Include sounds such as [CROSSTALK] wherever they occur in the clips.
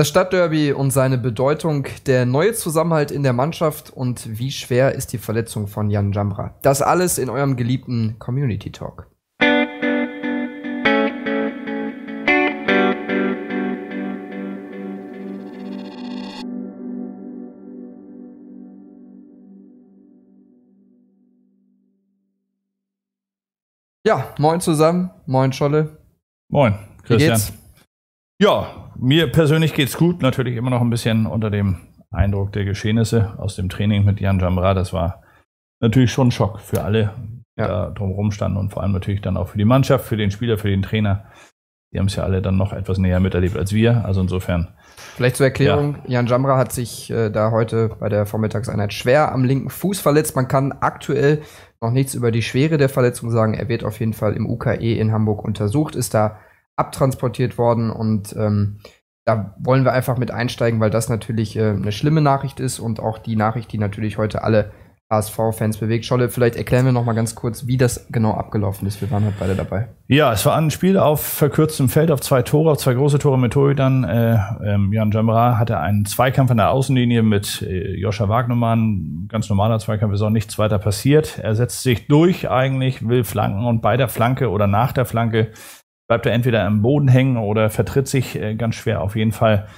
Das Stadtderby und seine Bedeutung, der neue Zusammenhalt in der Mannschaft und wie schwer ist die Verletzung von Jan Jamra. Das alles in eurem geliebten Community Talk. Ja, moin zusammen, moin Scholle. Moin, Christian. Wie geht's? Ja, mir persönlich geht's gut. Natürlich immer noch ein bisschen unter dem Eindruck der Geschehnisse aus dem Training mit Jan Jamra. Das war natürlich schon ein Schock für alle, die ja. da drumherum standen und vor allem natürlich dann auch für die Mannschaft, für den Spieler, für den Trainer. Die haben es ja alle dann noch etwas näher miterlebt als wir. Also insofern. Vielleicht zur Erklärung: ja. Jan Jamra hat sich äh, da heute bei der Vormittagseinheit schwer am linken Fuß verletzt. Man kann aktuell noch nichts über die Schwere der Verletzung sagen. Er wird auf jeden Fall im UKE in Hamburg untersucht, ist da abtransportiert worden und ähm, da wollen wir einfach mit einsteigen, weil das natürlich äh, eine schlimme Nachricht ist und auch die Nachricht, die natürlich heute alle HSV-Fans bewegt. Scholle, vielleicht erklären wir noch mal ganz kurz, wie das genau abgelaufen ist. Wir waren halt beide dabei. Ja, es war ein Spiel auf verkürztem Feld, auf zwei Tore, auf zwei große Tore mit Torhütern. Äh, ähm, Jan Jamra hatte einen Zweikampf an der Außenlinie mit äh, Joscha Wagnermann. Ganz normaler Zweikampf, ist auch nichts weiter passiert. Er setzt sich durch eigentlich, will flanken und bei der Flanke oder nach der Flanke bleibt er entweder am Boden hängen oder vertritt sich äh, ganz schwer. Auf jeden Fall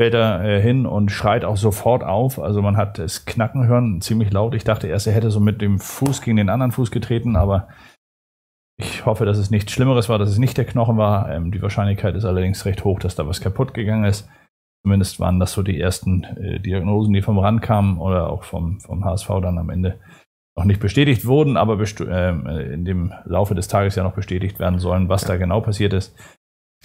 fällt er äh, hin und schreit auch sofort auf. Also man hat es knacken hören, ziemlich laut. Ich dachte erst, er hätte so mit dem Fuß gegen den anderen Fuß getreten, aber ich hoffe, dass es nichts Schlimmeres war, dass es nicht der Knochen war. Ähm, die Wahrscheinlichkeit ist allerdings recht hoch, dass da was kaputt gegangen ist. Zumindest waren das so die ersten äh, Diagnosen, die vom Rand kamen oder auch vom, vom HSV dann am Ende noch nicht bestätigt wurden, aber besti ähm, äh, in dem Laufe des Tages ja noch bestätigt werden sollen, was da genau passiert ist.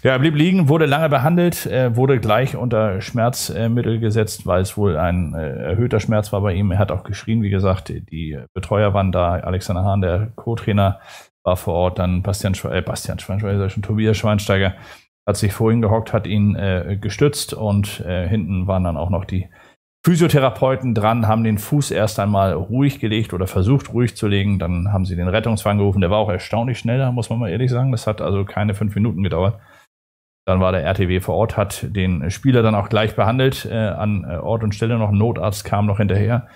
Ja, er blieb liegen, wurde lange behandelt, äh, wurde gleich unter Schmerzmittel äh, gesetzt, weil es wohl ein äh, erhöhter Schmerz war bei ihm. Er hat auch geschrien, wie gesagt, die Betreuer waren da, Alexander Hahn, der Co-Trainer, war vor Ort, dann Bastian, äh, Bastian Schweinsteiger, schon Tobias Schweinsteiger, hat sich vorhin gehockt, hat ihn äh, gestützt und äh, hinten waren dann auch noch die Physiotherapeuten dran, haben den Fuß erst einmal ruhig gelegt oder versucht ruhig zu legen. Dann haben sie den Rettungswagen gerufen. Der war auch erstaunlich schnell, muss man mal ehrlich sagen. Das hat also keine fünf Minuten gedauert. Dann war der RTW vor Ort, hat den Spieler dann auch gleich behandelt. Äh, an äh, Ort und Stelle noch ein Notarzt kam noch hinterher.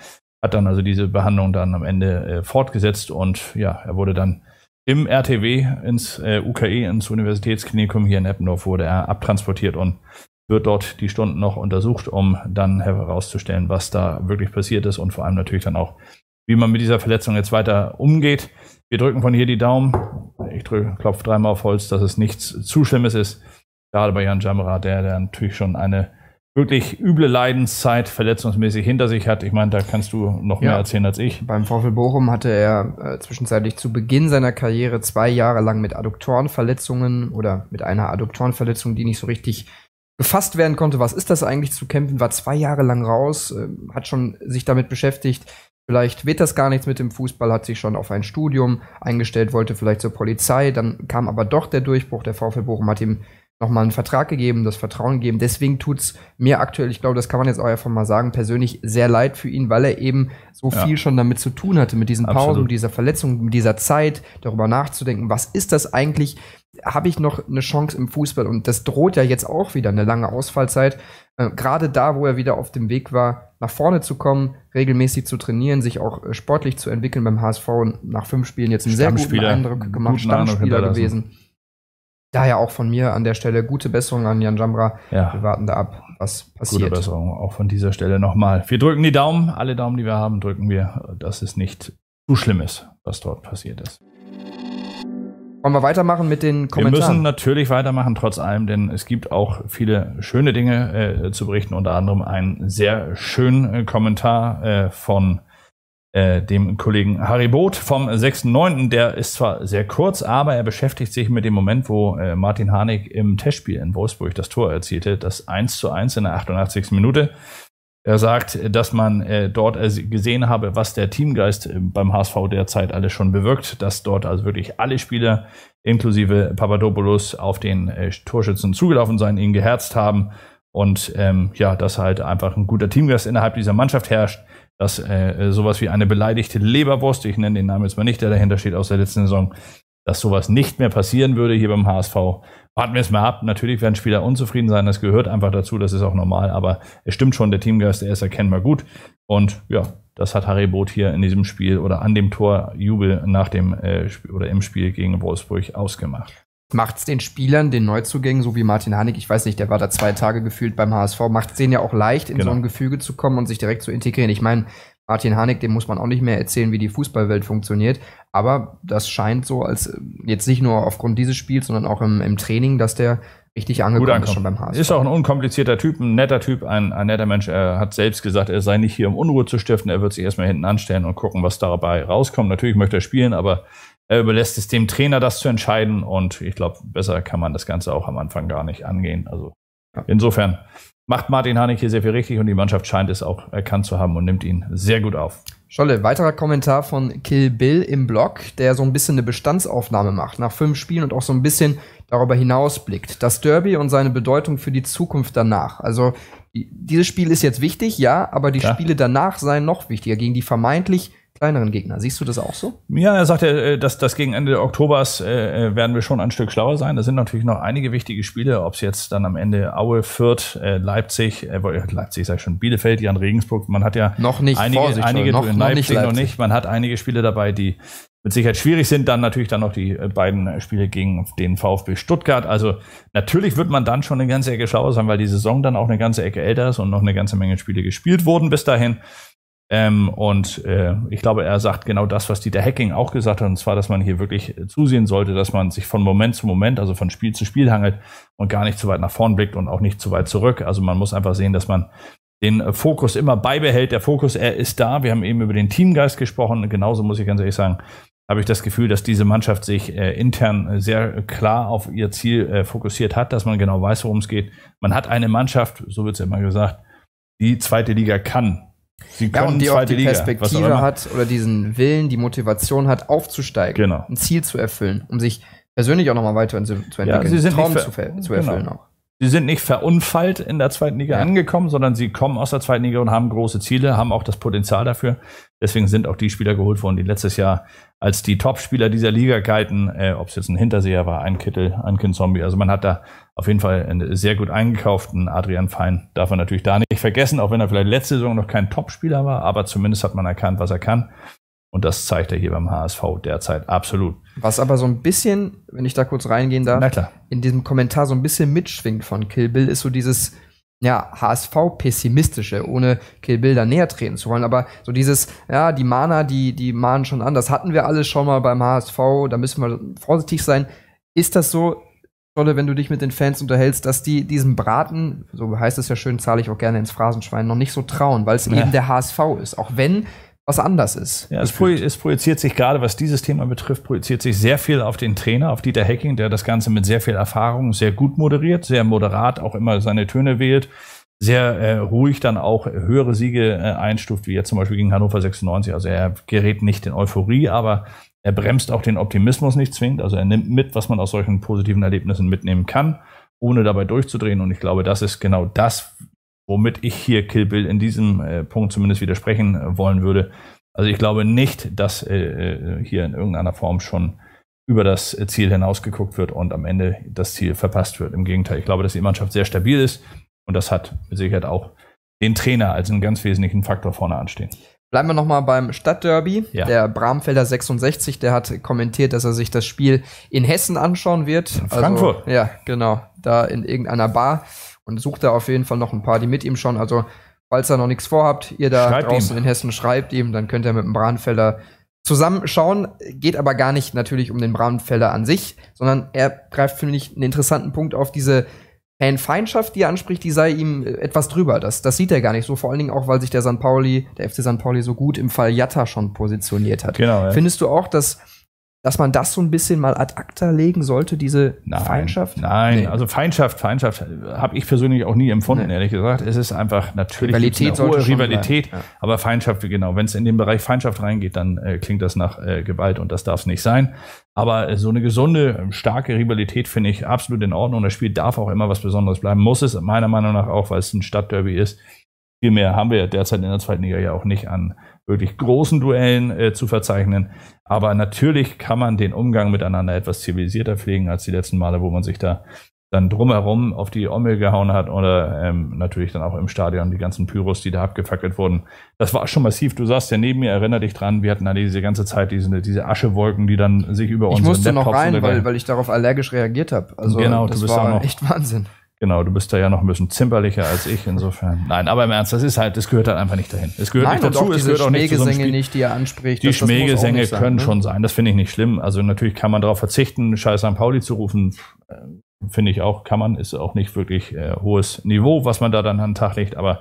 Hat dann also diese Behandlung dann am Ende äh, fortgesetzt und ja, er wurde dann im RTW ins äh, UKE, ins Universitätsklinikum hier in Eppendorf, wurde er abtransportiert und wird dort die Stunden noch untersucht, um dann herauszustellen, was da wirklich passiert ist und vor allem natürlich dann auch, wie man mit dieser Verletzung jetzt weiter umgeht. Wir drücken von hier die Daumen. Ich drück, klopfe dreimal auf Holz, dass es nichts zu Schlimmes ist. Gerade bei Jan Jammerer, der, der natürlich schon eine wirklich üble Leidenszeit verletzungsmäßig hinter sich hat. Ich meine, da kannst du noch ja. mehr erzählen als ich. Beim VfL Bochum hatte er äh, zwischenzeitlich zu Beginn seiner Karriere zwei Jahre lang mit Adduktorenverletzungen oder mit einer Adduktorenverletzung, die nicht so richtig befasst werden konnte, was ist das eigentlich zu kämpfen, war zwei Jahre lang raus, äh, hat schon sich damit beschäftigt, Vielleicht wird das gar nichts mit dem Fußball, hat sich schon auf ein Studium eingestellt, wollte vielleicht zur Polizei, dann kam aber doch der Durchbruch. Der VfL Bochum hat ihm nochmal einen Vertrag gegeben, das Vertrauen gegeben. Deswegen tut es mir aktuell, ich glaube, das kann man jetzt auch einfach mal sagen, persönlich sehr leid für ihn, weil er eben so ja. viel schon damit zu tun hatte, mit diesen Pausen, Absolut. dieser Verletzung, mit dieser Zeit, darüber nachzudenken, was ist das eigentlich habe ich noch eine Chance im Fußball und das droht ja jetzt auch wieder eine lange Ausfallzeit. Äh, Gerade da, wo er wieder auf dem Weg war, nach vorne zu kommen, regelmäßig zu trainieren, sich auch äh, sportlich zu entwickeln beim HSV und nach fünf Spielen jetzt einen sehr guten Eindruck gemacht, Stammspieler gewesen. Daher auch von mir an der Stelle gute Besserung an Jan Jamra. Ja. Wir warten da ab, was passiert. Gute Besserung auch von dieser Stelle nochmal. Wir drücken die Daumen, alle Daumen, die wir haben, drücken wir, dass es nicht zu schlimm ist, was dort passiert ist. Wollen wir weitermachen mit den Kommentaren? Wir müssen natürlich weitermachen, trotz allem, denn es gibt auch viele schöne Dinge äh, zu berichten, unter anderem einen sehr schönen äh, Kommentar äh, von äh, dem Kollegen Harry Both vom 6.9. Der ist zwar sehr kurz, aber er beschäftigt sich mit dem Moment, wo äh, Martin Harnik im Testspiel in Wolfsburg das Tor erzielte, das 1 zu 1 in der 88. Minute. Er sagt, dass man äh, dort also gesehen habe, was der Teamgeist äh, beim HSV derzeit alles schon bewirkt, dass dort also wirklich alle Spieler inklusive Papadopoulos auf den äh, Torschützen zugelaufen seien, ihn geherzt haben und ähm, ja, dass halt einfach ein guter Teamgeist innerhalb dieser Mannschaft herrscht, dass äh, sowas wie eine beleidigte Leberwurst, ich nenne den Namen jetzt mal nicht, der dahinter steht aus der letzten Saison, dass sowas nicht mehr passieren würde hier beim HSV warten wir es mal ab. Natürlich werden Spieler unzufrieden sein, das gehört einfach dazu, das ist auch normal, aber es stimmt schon, der Teamgeist, der ist erkennbar gut. Und ja, das hat Harry Both hier in diesem Spiel oder an dem Tor Jubel nach dem äh, oder im Spiel gegen Wolfsburg ausgemacht. Macht es den Spielern, den Neuzugängen, so wie Martin Hanig, ich weiß nicht, der war da zwei Tage gefühlt beim HSV, macht es denen ja auch leicht, in genau. so ein Gefüge zu kommen und sich direkt zu integrieren. Ich meine, Martin Harnik, dem muss man auch nicht mehr erzählen, wie die Fußballwelt funktioniert. Aber das scheint so, als äh, jetzt nicht nur aufgrund dieses Spiels, sondern auch im, im Training, dass der richtig angekommen, angekommen ist schon beim HSV. Ist auch ein unkomplizierter Typ, ein netter Typ, ein, ein, netter Mensch. Er hat selbst gesagt, er sei nicht hier, um Unruhe zu stiften. Er wird sich erstmal hinten anstellen und gucken, was dabei rauskommt. Natürlich möchte er spielen, aber er überlässt es dem Trainer, das zu entscheiden. Und ich glaube, besser kann man das Ganze auch am Anfang gar nicht angehen. Also ja. insofern macht Martin hier sehr viel richtig und die Mannschaft scheint es auch erkannt zu haben und nimmt ihn sehr gut auf. Scholle, weiterer Kommentar von Kill Bill im Blog, der so ein bisschen eine Bestandsaufnahme macht nach fünf Spielen und auch so ein bisschen darüber hinausblickt. Das Derby und seine Bedeutung für die Zukunft danach. Also dieses Spiel ist jetzt wichtig, ja, aber die Klar. Spiele danach seien noch wichtiger gegen die vermeintlich kleineren Gegner. Siehst du das auch so? Ja, er sagte, äh, dass, dass gegen Ende Oktobers äh, äh, werden wir schon ein Stück schlauer sein. Da sind natürlich noch einige wichtige Spiele, ob es jetzt dann am Ende Aue, Fürth, äh, Leipzig, äh, Leipzig sei schon, Bielefeld, Jan Regensburg. Man hat ja noch nicht einige, Vorsicht, einige noch, in noch Leipzig, noch nicht. Man hat einige Spiele dabei, die mit Sicherheit schwierig sind. Dann natürlich dann noch die äh, beiden Spiele gegen den VfB Stuttgart. Also natürlich wird man dann schon eine ganze Ecke schlauer sein, weil die Saison dann auch eine ganze Ecke älter ist und noch eine ganze Menge Spiele gespielt wurden bis dahin. Ähm, und äh, ich glaube, er sagt genau das, was Dieter Hacking auch gesagt hat, und zwar, dass man hier wirklich äh, zusehen sollte, dass man sich von Moment zu Moment, also von Spiel zu Spiel hangelt und gar nicht zu weit nach vorn blickt und auch nicht zu weit zurück. Also man muss einfach sehen, dass man den äh, Fokus immer beibehält. Der Fokus, er ist da. Wir haben eben über den Teamgeist gesprochen. Genauso muss ich ganz ehrlich sagen, habe ich das Gefühl, dass diese Mannschaft sich äh, intern äh, sehr klar auf ihr Ziel äh, fokussiert hat, dass man genau weiß, worum es geht. Man hat eine Mannschaft, so wird es ja immer gesagt, die zweite Liga kann. Sie können ja, und die auch die Liga, Perspektive hat oder diesen Willen, die Motivation hat, aufzusteigen, genau. ein Ziel zu erfüllen, um sich persönlich auch nochmal weiterzuentwickeln, ja, sie sind Traum zu, zu genau. erfüllen genau. auch. Sie sind nicht verunfallt in der zweiten Liga ja. angekommen, sondern sie kommen aus der zweiten Liga und haben große Ziele, haben auch das Potenzial dafür. Deswegen sind auch die Spieler geholt worden, die letztes Jahr als die Top-Spieler dieser Liga galten, äh, ob es jetzt ein Hinterseher war, ein Kittel, ein Kind Zombie. Also man hat da auf jeden Fall sehr gut eingekauften Adrian Fein darf man natürlich da nicht vergessen, auch wenn er vielleicht letzte Saison noch kein Top-Spieler war, aber zumindest hat man erkannt, was er kann. Und das zeigt er hier beim HSV derzeit absolut. Was aber so ein bisschen, wenn ich da kurz reingehen darf, in diesem Kommentar so ein bisschen mitschwingt von Kill Bill, ist so dieses ja, HSV-pessimistische, ohne Kill Bill da näher treten zu wollen. Aber so dieses, ja, die Mana, die, die mahnen schon an, das hatten wir alles schon mal beim HSV, da müssen wir vorsichtig sein. Ist das so, Tolle, wenn du dich mit den Fans unterhältst, dass die diesen Braten, so heißt es ja schön, zahle ich auch gerne ins Phrasenschwein, noch nicht so trauen, weil es ja. eben der HSV ist. Auch wenn was anders ist. Ja, es, projiziert, es, projiziert sich gerade, was dieses Thema betrifft, projiziert sich sehr viel auf den Trainer, auf Dieter Hacking, der das Ganze mit sehr viel Erfahrung sehr gut moderiert, sehr moderat auch immer seine Töne wählt, sehr äh, ruhig dann auch höhere Siege äh, einstuft, wie jetzt zum Beispiel gegen Hannover 96. Also er gerät nicht in Euphorie, aber er bremst auch den Optimismus nicht zwingend. Also er nimmt mit, was man aus solchen positiven Erlebnissen mitnehmen kann, ohne dabei durchzudrehen. Und ich glaube, das ist genau das, womit ich hier Kill Bill in diesem äh, Punkt zumindest widersprechen äh, wollen würde. Also ich glaube nicht, dass äh, äh, hier in irgendeiner Form schon über das Ziel hinausgeguckt wird und am Ende das Ziel verpasst wird. Im Gegenteil, ich glaube, dass die Mannschaft sehr stabil ist und das hat mit Sicherheit auch den Trainer als einen ganz wesentlichen Faktor vorne anstehen. Bleiben wir nochmal beim Stadtderby. Ja. Der Bramfelder 66, der hat kommentiert, dass er sich das Spiel in Hessen anschauen wird. In Frankfurt. Also, ja, genau. Da in irgendeiner Bar und sucht da auf jeden Fall noch ein paar, die mit ihm schon. Also, falls ihr noch nichts vorhabt, ihr da schreibt draußen ihm. in Hessen schreibt ihm, dann könnt ihr mit dem Bramfelder zusammenschauen. Geht aber gar nicht natürlich um den Bramfelder an sich, sondern er greift, für mich einen interessanten Punkt auf diese Fanfeindschaft, die er anspricht, die sei ihm äh, etwas drüber. Das, das sieht er gar nicht so, vor allen Dingen auch, weil sich der St. Pauli, der FC St. Pauli so gut im Fall Jatta schon positioniert hat. Genau. Ja. Findest du auch, dass dass man das so ein bisschen mal ad acta legen sollte, diese nein, Feindschaft? Nein, nee. also Feindschaft, Feindschaft äh, habe ich persönlich auch nie empfunden, nee. ehrlich gesagt. Es ist einfach natürlich Rivalität eine hohe Rivalität, ja. aber Feindschaft, genau, wenn es in den Bereich Feindschaft reingeht, dann äh, klingt das nach äh, Gewalt und das darf es nicht sein. Aber äh, so eine gesunde, ähm, starke Rivalität finde ich absolut in Ordnung. Das Spiel darf auch immer was Besonderes bleiben, muss es meiner Meinung nach auch, weil es ein Stadtderby ist. Viel mehr haben wir derzeit in der zweiten Liga ja auch nicht an wirklich großen Duellen äh, zu verzeichnen. Aber natürlich kann man den Umgang miteinander etwas zivilisierter pflegen als die letzten Male, wo man sich da dann drumherum auf die Ommel gehauen hat oder ähm, natürlich dann auch im Stadion die ganzen Pyros, die da abgefackelt wurden. Das war schon massiv. Du sagst ja neben mir, erinnere dich dran, wir hatten alle diese ganze Zeit diese, diese Aschewolken, die dann sich über uns Ich musste Laptops noch rein, weil, weil ich darauf allergisch reagiert habe. Also genau, das war echt Wahnsinn. Genau, du bist da ja noch ein bisschen zimperlicher als ich, insofern. Nein, aber im Ernst, das ist halt, das gehört halt einfach nicht dahin. Es gehört Nein, nicht dazu, es gehört auch nicht zu so nicht, die er anspricht. Die Schmähgesänge können ne? schon sein, das finde ich nicht schlimm. Also natürlich kann man darauf verzichten, Scheiß an Pauli zu rufen, äh, finde ich auch, kann man, ist auch nicht wirklich äh, hohes Niveau, was man da dann an den Tag legt, aber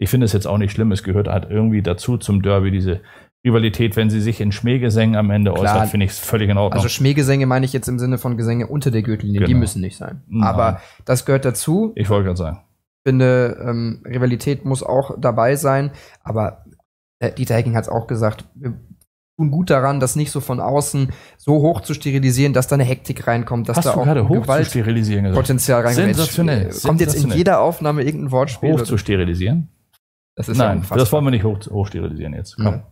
ich finde es jetzt auch nicht schlimm, es gehört halt irgendwie dazu zum Derby, diese Rivalität, wenn sie sich in Schmähgesängen am Ende Klar. äußert, finde ich es völlig in Ordnung. Also Schmähgesänge meine ich jetzt im Sinne von Gesänge unter der Gürtellinie, genau. die müssen nicht sein. Nein. Aber das gehört dazu. Ich wollte gerade sagen. Ich finde, ähm, Rivalität muss auch dabei sein, aber äh, Dieter Hecking hat es auch gesagt, wir tun gut daran, das nicht so von außen so hoch zu sterilisieren, dass da eine Hektik reinkommt, dass Hast da auch Gewaltpotenzial reinkommt. Sensationell. Jetzt, äh, kommt jetzt in jeder Aufnahme irgendein Wortspiel. Hoch zu sterilisieren? Das ist Nein, ja das wollen wir nicht hoch, hoch sterilisieren jetzt. Komm. Ja.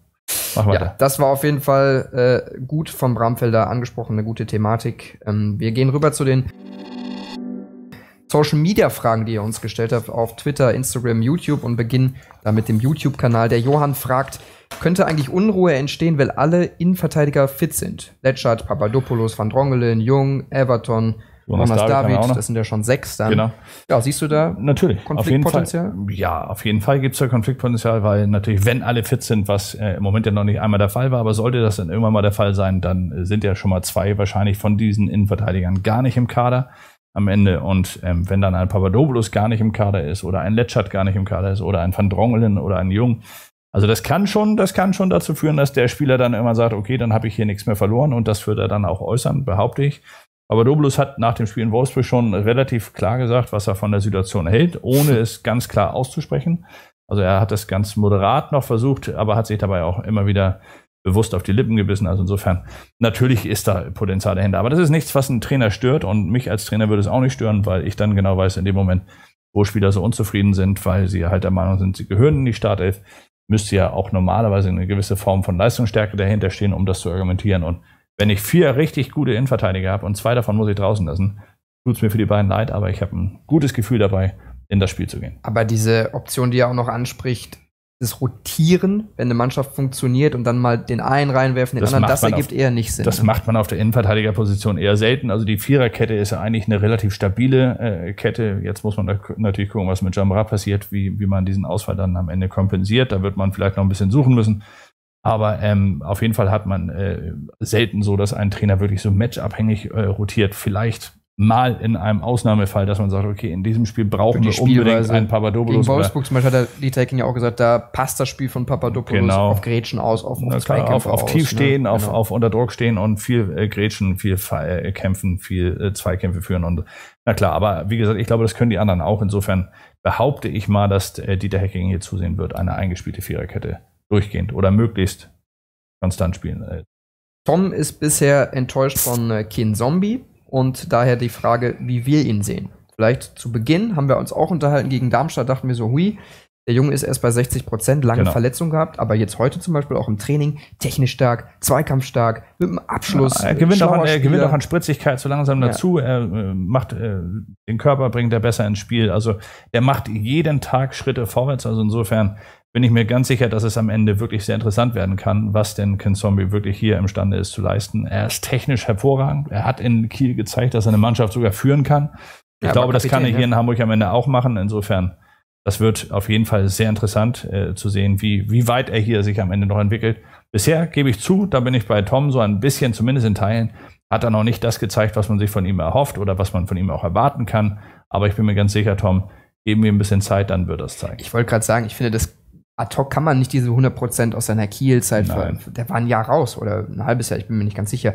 Mach weiter. Ja, das war auf jeden Fall äh, gut vom Bramfelder angesprochen, eine gute Thematik. Ähm, wir gehen rüber zu den Social Media Fragen, die ihr uns gestellt habt, auf Twitter, Instagram, YouTube und beginnen da mit dem YouTube-Kanal. Der Johann fragt, könnte eigentlich Unruhe entstehen, weil alle Innenverteidiger fit sind? Letschert, Papadopoulos, Van Drongelen, Jung, Everton, Jonas, Jonas David, David das sind ja schon sechs dann. Genau. Ja, siehst du da natürlich Konfliktpotenzial? Auf ja, auf jeden Fall gibt es da Konfliktpotenzial, weil natürlich, wenn alle fit sind, was äh, im Moment ja noch nicht einmal der Fall war, aber sollte das dann irgendwann mal der Fall sein, dann äh, sind ja schon mal zwei wahrscheinlich von diesen Innenverteidigern gar nicht im Kader am Ende. Und ähm, wenn dann ein Papadopoulos gar nicht im Kader ist oder ein Letschert gar nicht im Kader ist oder ein Van Drongelen oder ein Jung, also das kann schon, das kann schon dazu führen, dass der Spieler dann immer sagt, okay, dann habe ich hier nichts mehr verloren und das wird er dann auch äußern, behaupte ich. Aber Doblus hat nach dem Spiel in Wolfsburg schon relativ klar gesagt, was er von der Situation hält, ohne es ganz klar auszusprechen. Also er hat das ganz moderat noch versucht, aber hat sich dabei auch immer wieder bewusst auf die Lippen gebissen. Also insofern, natürlich ist da Potenzial dahinter. Aber das ist nichts, was einen Trainer stört und mich als Trainer würde es auch nicht stören, weil ich dann genau weiß in dem Moment, wo Spieler so unzufrieden sind, weil sie halt der Meinung sind, sie gehören in die Startelf, müsste ja auch normalerweise eine gewisse Form von Leistungsstärke dahinter stehen, um das zu argumentieren. Und wenn ich vier richtig gute Innenverteidiger habe und zwei davon muss ich draußen lassen, tut es mir für die beiden leid, aber ich habe ein gutes Gefühl dabei, in das Spiel zu gehen. Aber diese Option, die er auch noch anspricht, das Rotieren, wenn eine Mannschaft funktioniert und dann mal den einen reinwerfen, den das anderen, das ergibt auf, eher nicht Sinn. Das ne? macht man auf der Innenverteidigerposition eher selten. Also die Viererkette ist ja eigentlich eine relativ stabile äh, Kette. Jetzt muss man natürlich gucken, was mit Jamra passiert, wie, wie man diesen Ausfall dann am Ende kompensiert. Da wird man vielleicht noch ein bisschen suchen müssen. Aber ähm, auf jeden Fall hat man äh, selten so, dass ein Trainer wirklich so matchabhängig äh, rotiert. Vielleicht mal in einem Ausnahmefall, dass man sagt, okay, in diesem Spiel brauchen wir unbedingt einen Papadopoulos. Gegen Wolfsburg zum Beispiel hat der Liedtekin ja auch gesagt, da passt das Spiel von Papadopoulos genau. auf Grätschen aus, auf, auf, klar, auf, auf tief ne? stehen, ne? auf, genau. auf unter Druck stehen und viel äh, Grätschen, viel äh, kämpfen, viel äh, Zweikämpfe führen und na klar, aber wie gesagt, ich glaube, das können die anderen auch. Insofern behaupte ich mal, dass äh, Dieter Hecking hier zusehen wird, eine eingespielte Viererkette durchgehend oder möglichst konstant spielen. Tom ist bisher enttäuscht von äh, Kin Zombie und daher die Frage, wie wir ihn sehen. Vielleicht zu Beginn haben wir uns auch unterhalten gegen Darmstadt, dachten wir so, hui, der Junge ist erst bei 60 Prozent, lange genau. Verletzung gehabt, aber jetzt heute zum Beispiel auch im Training technisch stark, zweikampfstark, mit dem Abschluss. Ja, ah, er, gewinnt auch an, er gewinnt auch an Spritzigkeit so langsam ja. dazu. Er äh, macht äh, den Körper, bringt er besser ins Spiel. Also er macht jeden Tag Schritte vorwärts. Also insofern bin ich mir ganz sicher, dass es am Ende wirklich sehr interessant werden kann, was denn Ken Zombie wirklich hier imstande ist zu leisten. Er ist technisch hervorragend. Er hat in Kiel gezeigt, dass er eine Mannschaft sogar führen kann. Ich ja, glaube, das kann er hier in Hamburg am Ende auch machen. Insofern, das wird auf jeden Fall sehr interessant äh, zu sehen, wie, wie weit er hier sich am Ende noch entwickelt. Bisher gebe ich zu, da bin ich bei Tom so ein bisschen, zumindest in Teilen, hat er noch nicht das gezeigt, was man sich von ihm erhofft oder was man von ihm auch erwarten kann. Aber ich bin mir ganz sicher, Tom, geben wir ein bisschen Zeit, dann wird das zeigen. Ich wollte gerade sagen, ich finde, das ad hoc kann man nicht diese 100% aus seiner Kielzeit, der war ein Jahr raus oder ein halbes Jahr, ich bin mir nicht ganz sicher,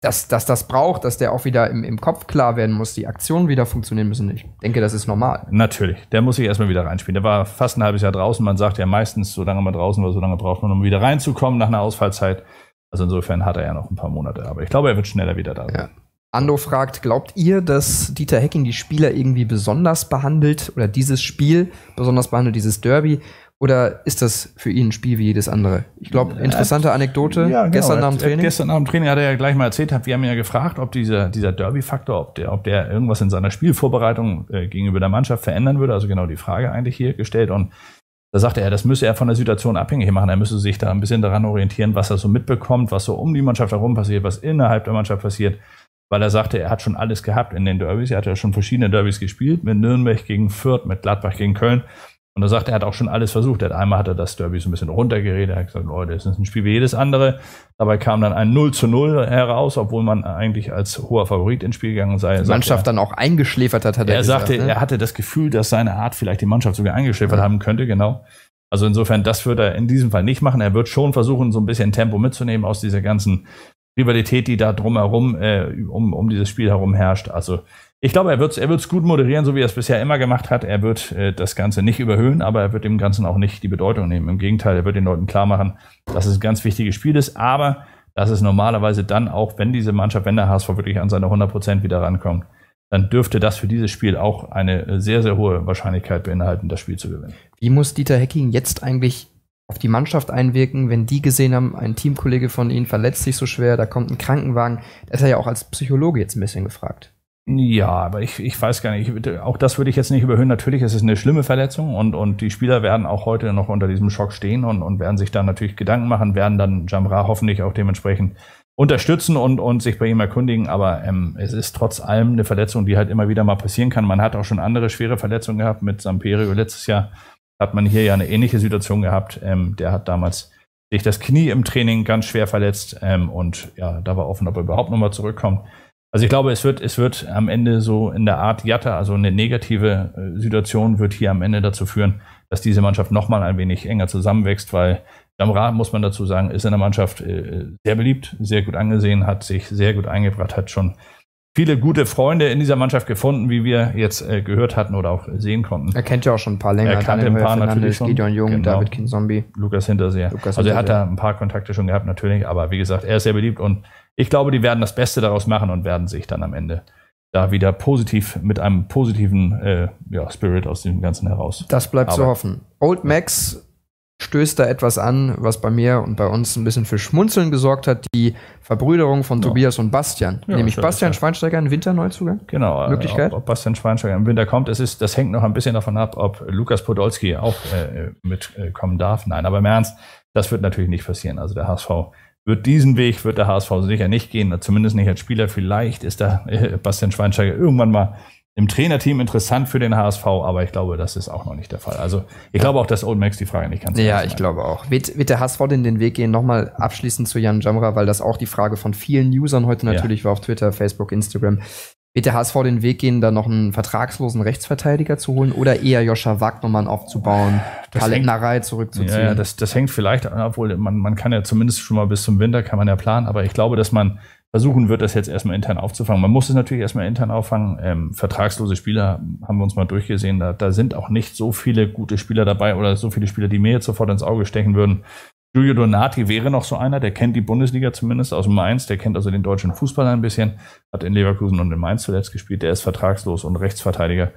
dass, dass das braucht, dass der auch wieder im, im Kopf klar werden muss, die Aktionen wieder funktionieren müssen. Ich denke, das ist normal. Natürlich, der muss sich erstmal wieder reinspielen. Der war fast ein halbes Jahr draußen. Man sagt ja meistens, solange man draußen war, solange braucht man, um wieder reinzukommen nach einer Ausfallzeit. Also insofern hat er ja noch ein paar Monate. Aber ich glaube, er wird schneller wieder da sein. Ja. Ando fragt, glaubt ihr, dass Dieter Hecking die Spieler irgendwie besonders behandelt oder dieses Spiel besonders behandelt, dieses Derby? Oder ist das für ihn ein Spiel wie jedes andere? Ich glaube, interessante Anekdote. Ja, genau. Gestern nach dem Training. Gestern nach dem Training hat er ja gleich mal erzählt, wir haben ja gefragt, ob dieser, dieser Derby-Faktor, ob der, ob der irgendwas in seiner Spielvorbereitung äh, gegenüber der Mannschaft verändern würde. Also genau die Frage eigentlich hier gestellt. Und da sagte er, das müsse er von der Situation abhängig machen. Er müsse sich da ein bisschen daran orientieren, was er so mitbekommt, was so um die Mannschaft herum passiert, was innerhalb der Mannschaft passiert weil er sagte, er hat schon alles gehabt in den Derbys. Er hat ja schon verschiedene Derbys gespielt, mit Nürnberg gegen Fürth, mit Gladbach gegen Köln. Und er sagt, er hat auch schon alles versucht. Er hat, einmal hat er das Derby so ein bisschen runtergeredet. Er hat gesagt, Leute, es ist ein Spiel wie jedes andere. Dabei kam dann ein 0 zu 0 heraus, obwohl man eigentlich als hoher Favorit ins Spiel gegangen sei. Die Mannschaft er, dann auch eingeschläfert hat, hat er, er gesagt, sagte, ne? er hatte das Gefühl, dass seine Art vielleicht die Mannschaft sogar eingeschläfert ja. haben könnte, genau. Also insofern, das wird er in diesem Fall nicht machen. Er wird schon versuchen, so ein bisschen Tempo mitzunehmen aus dieser ganzen Rivalität, die da drumherum, äh, um, um dieses Spiel herum herrscht. Also ich glaube, er wird es er wird's gut moderieren, so wie er es bisher immer gemacht hat. Er wird äh, das Ganze nicht überhöhen, aber er wird dem Ganzen auch nicht die Bedeutung nehmen. Im Gegenteil, er wird den Leuten klar machen, dass es ein ganz wichtiges Spiel ist, aber dass es normalerweise dann, auch wenn diese Mannschaft, wenn der HSV wirklich an seine 100 Prozent wieder rankommt, dann dürfte das für dieses Spiel auch eine äh, sehr, sehr hohe Wahrscheinlichkeit beinhalten, das Spiel zu gewinnen. Wie muss Dieter Hecking jetzt eigentlich auf die Mannschaft einwirken, wenn die gesehen haben, ein Teamkollege von ihnen verletzt sich so schwer, da kommt ein Krankenwagen, da ist er ja auch als Psychologe jetzt ein bisschen gefragt. Ja, aber ich, ich weiß gar nicht, auch das würde ich jetzt nicht überhöhen. Natürlich ist es eine schlimme Verletzung und, und die Spieler werden auch heute noch unter diesem Schock stehen und, und werden sich da natürlich Gedanken machen, werden dann Jamra hoffentlich auch dementsprechend unterstützen und, und sich bei ihm erkundigen. Aber ähm, es ist trotz allem eine Verletzung, die halt immer wieder mal passieren kann. Man hat auch schon andere schwere Verletzungen gehabt mit Samperio letztes Jahr. Hat man hier ja eine ähnliche Situation gehabt. Ähm, der hat damals sich das Knie im Training ganz schwer verletzt ähm, und ja, da war offen, ob er überhaupt nochmal zurückkommt. Also ich glaube, es wird, es wird am Ende so in der Art Jatta, also eine negative äh, Situation wird hier am Ende dazu führen, dass diese Mannschaft nochmal ein wenig enger zusammenwächst, weil Damra, muss man dazu sagen, ist in der Mannschaft äh, sehr beliebt, sehr gut angesehen, hat sich sehr gut eingebracht, hat schon viele gute Freunde in dieser Mannschaft gefunden, wie wir jetzt äh, gehört hatten oder auch sehen konnten. Er kennt ja auch schon ein paar länger. Er kannte ein paar natürlich schon. Gideon Jung, genau. David Kinzombie. Lukas Hinterseher. Lukas also Hinterseher. er hat da ein paar Kontakte schon gehabt natürlich, aber wie gesagt, er ist sehr beliebt und ich glaube, die werden das Beste daraus machen und werden sich dann am Ende da wieder positiv mit einem positiven äh, ja, Spirit aus dem Ganzen heraus. Das bleibt Aber zu hoffen. Old Max stößt da etwas an, was bei mir und bei uns ein bisschen für Schmunzeln gesorgt hat, die Verbrüderung von ja. Tobias und Bastian. Ja, Nämlich Bastian Schweinsteiger im Winter Neuzugang. Genau. Äh, Möglichkeit. Ob, ob, Bastian Schweinsteiger im Winter kommt, es ist, das hängt noch ein bisschen davon ab, ob Lukas Podolski auch äh, mitkommen darf. Nein, aber im Ernst, das wird natürlich nicht passieren. Also der HSV wird diesen Weg wird der HSV sicher nicht gehen, zumindest nicht als Spieler. Vielleicht ist der äh, Bastian Schweinsteiger irgendwann mal im Trainerteam interessant für den HSV, aber ich glaube, das ist auch noch nicht der Fall. Also ich glaube auch, dass Old Max die Frage nicht kann. Ja, ich glaube auch. Wird, wird der HSV denn den Weg gehen? Nochmal abschließend zu Jan Jamra, weil das auch die Frage von vielen Usern heute natürlich ja. war auf Twitter, Facebook, Instagram. Wird der HSV den Weg gehen, da noch einen vertragslosen Rechtsverteidiger zu holen oder eher Joscha Wagnermann aufzubauen, Kalenderei zurückzuziehen? Ja, das, das hängt vielleicht, an, obwohl man, man kann ja zumindest schon mal bis zum Winter kann man ja planen, aber ich glaube, dass man versuchen wird, das jetzt erstmal intern aufzufangen. Man muss es natürlich erstmal intern auffangen. Ähm, vertragslose Spieler haben wir uns mal durchgesehen. Da, da sind auch nicht so viele gute Spieler dabei oder so viele Spieler, die mir jetzt sofort ins Auge stechen würden. Giulio Donati wäre noch so einer, der kennt die Bundesliga zumindest aus Mainz, der kennt also den deutschen Fußball ein bisschen, hat in Leverkusen und in Mainz zuletzt gespielt, der ist vertragslos und Rechtsverteidiger.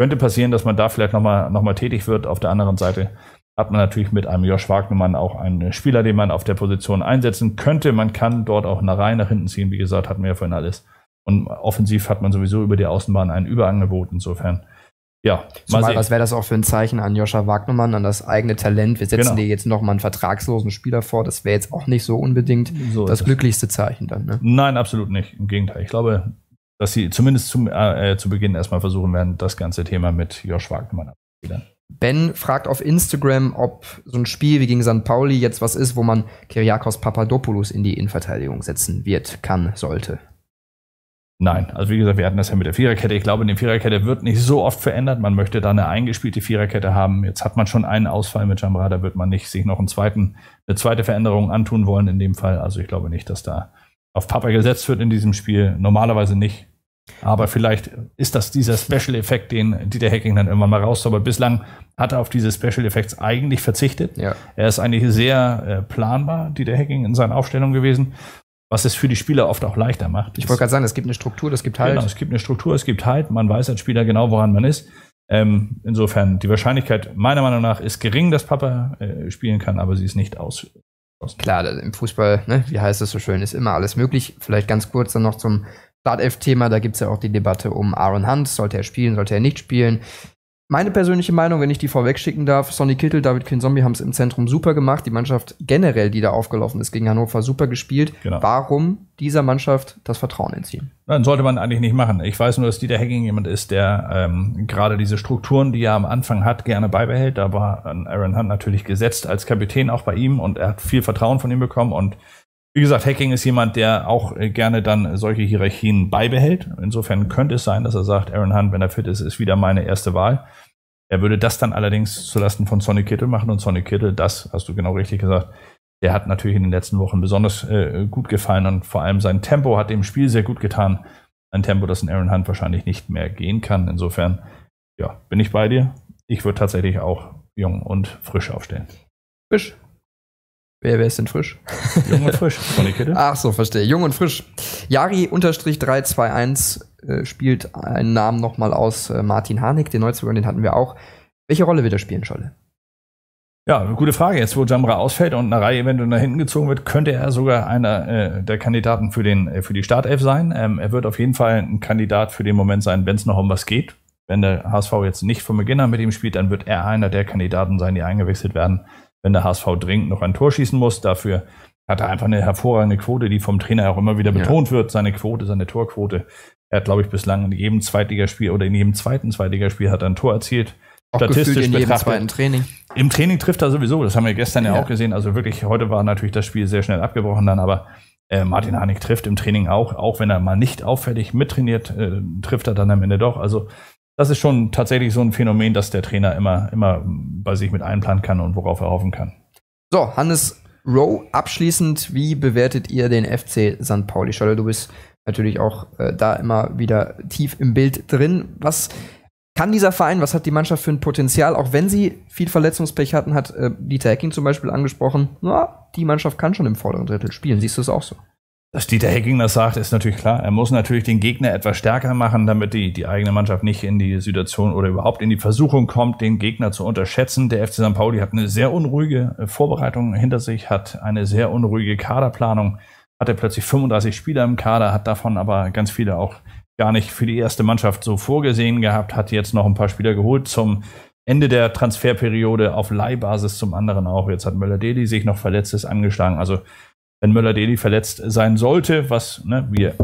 Könnte passieren, dass man da vielleicht nochmal noch mal tätig wird. Auf der anderen Seite hat man natürlich mit einem Josh Wagnermann auch einen Spieler, den man auf der Position einsetzen könnte. Man kann dort auch eine Reihe nach hinten ziehen, wie gesagt, hat man ja vorhin alles. Und offensiv hat man sowieso über die Außenbahn ein Überangebot. Insofern ja, Zumal, mal was wäre das auch für ein Zeichen an Joscha Wagnermann, an das eigene Talent? Wir setzen genau. dir jetzt nochmal einen vertragslosen Spieler vor. Das wäre jetzt auch nicht so unbedingt so das glücklichste Zeichen dann. Ne? Nein, absolut nicht. Im Gegenteil. Ich glaube, dass sie zumindest zum, äh, äh zu Beginn erstmal versuchen werden, das ganze Thema mit Josch Wagnermann abzuwählen. Ben fragt auf Instagram, ob so ein Spiel wie gegen St. Pauli jetzt was ist, wo man Kyriakos Papadopoulos in die Innenverteidigung setzen wird, kann, sollte. Nein, also wie gesagt, wir hatten das ja mit der Viererkette. Ich glaube, in der Viererkette wird nicht so oft verändert. Man möchte da eine eingespielte Viererkette haben. Jetzt hat man schon einen Ausfall mit Jamra, da wird man nicht sich noch einen zweiten, eine zweite Veränderung antun wollen in dem Fall. Also ich glaube nicht, dass da auf Papa gesetzt wird in diesem Spiel. Normalerweise nicht. Aber vielleicht ist das dieser Special-Effekt, den Dieter Hacking dann irgendwann mal raus. bislang hat er auf diese Special-Effects eigentlich verzichtet. Ja. Er ist eigentlich sehr äh, planbar, Dieter Hacking, in seinen Aufstellungen gewesen was es für die Spieler oft auch leichter macht. Ich wollte gerade sagen, es gibt eine Struktur, es gibt genau, halt. Genau, es gibt eine Struktur, es gibt halt. Man weiß als Spieler genau, woran man ist. Ähm, insofern, die Wahrscheinlichkeit meiner Meinung nach ist gering, dass Papa äh, spielen kann, aber sie ist nicht aus. aus. Klar, im Fußball, ne, wie heißt es so schön, ist immer alles möglich. Vielleicht ganz kurz dann noch zum Startelf-Thema. Da gibt es ja auch die Debatte um Aaron Hunt. Sollte er spielen, sollte er nicht spielen? Meine persönliche Meinung, wenn ich die vorwegschicken darf, Sonny Kittel, David Kinzombie haben es im Zentrum super gemacht. Die Mannschaft generell, die da aufgelaufen ist gegen Hannover, super gespielt. Genau. Warum dieser Mannschaft das Vertrauen entziehen? Dann sollte man eigentlich nicht machen. Ich weiß nur, dass Dieter Hacking jemand ist, der ähm, gerade diese Strukturen, die er am Anfang hat, gerne beibehält. Da war ähm, Aaron Hunt natürlich gesetzt als Kapitän auch bei ihm und er hat viel Vertrauen von ihm bekommen und wie gesagt, Hacking ist jemand, der auch äh, gerne dann solche Hierarchien beibehält. Insofern könnte es sein, dass er sagt, Aaron Hunt, wenn er fit ist, ist wieder meine erste Wahl. Er würde das dann allerdings zulasten von Sonny Kittel machen und Sonny Kittel, das hast du genau richtig gesagt, der hat natürlich in den letzten Wochen besonders äh, gut gefallen und vor allem sein Tempo hat dem Spiel sehr gut getan. Ein Tempo, das in Aaron Hunt wahrscheinlich nicht mehr gehen kann. Insofern, ja, bin ich bei dir. Ich würde tatsächlich auch jung und frisch aufstellen. Frisch? Wer, wer ist denn frisch? Jung und frisch. Sonny [LAUGHS] Kittel. Ach so, verstehe. Jung und frisch. Yari-321 äh, spielt einen Namen nochmal aus äh, Martin Harnik, den Neuzugang, den hatten wir auch. Welche Rolle wird er spielen, Scholle? Ja, gute Frage. Jetzt, wo Jamra ausfällt und eine Reihe eventuell nach hinten gezogen wird, könnte er sogar einer äh, der Kandidaten für, den, äh, für die Startelf sein. Ähm, er wird auf jeden Fall ein Kandidat für den Moment sein, wenn es noch um was geht. Wenn der HSV jetzt nicht von Beginn an mit ihm spielt, dann wird er einer der Kandidaten sein, die eingewechselt werden, wenn der HSV dringend noch ein Tor schießen muss. Dafür hat er einfach eine hervorragende Quote, die vom Trainer auch immer wieder betont ja. wird. Seine Quote, seine Torquote er hat, glaube ich, bislang in jedem Zweitligaspiel oder in jedem zweiten Zweitligaspiel hat er ein Tor erzielt. Statistisch in jedem zweiten Training. Im Training trifft er sowieso, das haben wir gestern ja, ja auch gesehen. Also wirklich, heute war natürlich das Spiel sehr schnell abgebrochen dann, aber äh, Martin Hanig trifft im Training auch, auch wenn er mal nicht auffällig mittrainiert, äh, trifft er dann am Ende doch. Also das ist schon tatsächlich so ein Phänomen, dass der Trainer immer, immer bei sich mit einplanen kann und worauf er hoffen kann. So, Hannes Rowe, abschließend, wie bewertet ihr den FC St. Pauli? Scholle, du bist natürlich auch äh, da immer wieder tief im Bild drin. Was kann dieser Verein, was hat die Mannschaft für ein Potenzial, auch wenn sie viel Verletzungspech hatten, hat äh, Dieter Hecking zum Beispiel angesprochen, na, die Mannschaft kann schon im vorderen Drittel spielen. Siehst du es auch so? Dass Dieter Hecking das sagt, ist natürlich klar. Er muss natürlich den Gegner etwas stärker machen, damit die, die eigene Mannschaft nicht in die Situation oder überhaupt in die Versuchung kommt, den Gegner zu unterschätzen. Der FC St. Pauli hat eine sehr unruhige äh, Vorbereitung hinter sich, hat eine sehr unruhige Kaderplanung hat er plötzlich 35 Spieler im Kader, hat davon aber ganz viele auch gar nicht für die erste Mannschaft so vorgesehen gehabt, hat jetzt noch ein paar Spieler geholt zum Ende der Transferperiode auf Leihbasis zum anderen auch. Jetzt hat Möller-Deli sich noch Verletztes angeschlagen. Also wenn Möller-Deli verletzt sein sollte, was ne, wir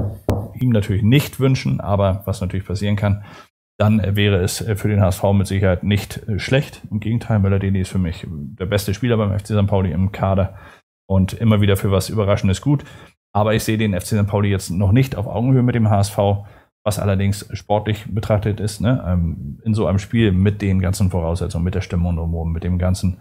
ihm natürlich nicht wünschen, aber was natürlich passieren kann, dann wäre es für den HSV mit Sicherheit nicht schlecht. Im Gegenteil, Möller-Deli ist für mich der beste Spieler beim FC St. Pauli im Kader und immer wieder für was Überraschendes gut. Aber ich sehe den FC St. Pauli jetzt noch nicht auf Augenhöhe mit dem HSV, was allerdings sportlich betrachtet ist, ne? Ähm, in so einem Spiel mit den ganzen Voraussetzungen, mit der Stimmung und drumherum, mit dem ganzen,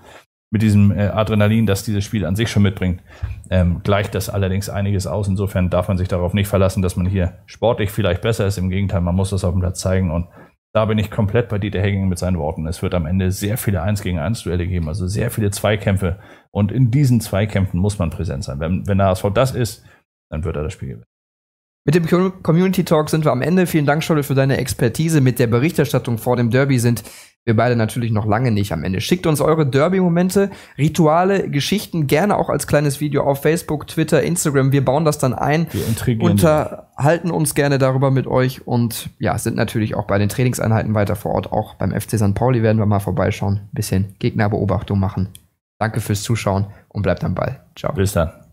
mit diesem äh, Adrenalin, das dieses Spiel an sich schon mitbringt, ähm, gleicht das allerdings einiges aus. Insofern darf man sich darauf nicht verlassen, dass man hier sportlich vielleicht besser ist. Im Gegenteil, man muss das auf dem Platz zeigen und da bin ich komplett bei Dieter Hecking mit seinen Worten. Es wird am Ende sehr viele 1 gegen 1 Duelle geben, also sehr viele Zweikämpfe, und in diesen Zweikämpfen muss man präsent sein. Wenn, wenn der HSV das ist, dann wird er das Spiel gewinnen. Mit dem Community Talk sind wir am Ende. Vielen Dank, Scholle, für deine Expertise. Mit der Berichterstattung vor dem Derby sind wir beide natürlich noch lange nicht am Ende. Schickt uns eure Derby-Momente, Rituale, Geschichten gerne auch als kleines Video auf Facebook, Twitter, Instagram. Wir bauen das dann ein. Wir unterhalten uns gerne darüber mit euch und ja, sind natürlich auch bei den Trainingseinheiten weiter vor Ort. Auch beim FC St. Pauli werden wir mal vorbeischauen, ein bisschen Gegnerbeobachtung machen. Danke fürs Zuschauen und bleibt am Ball. Ciao. Bis dann.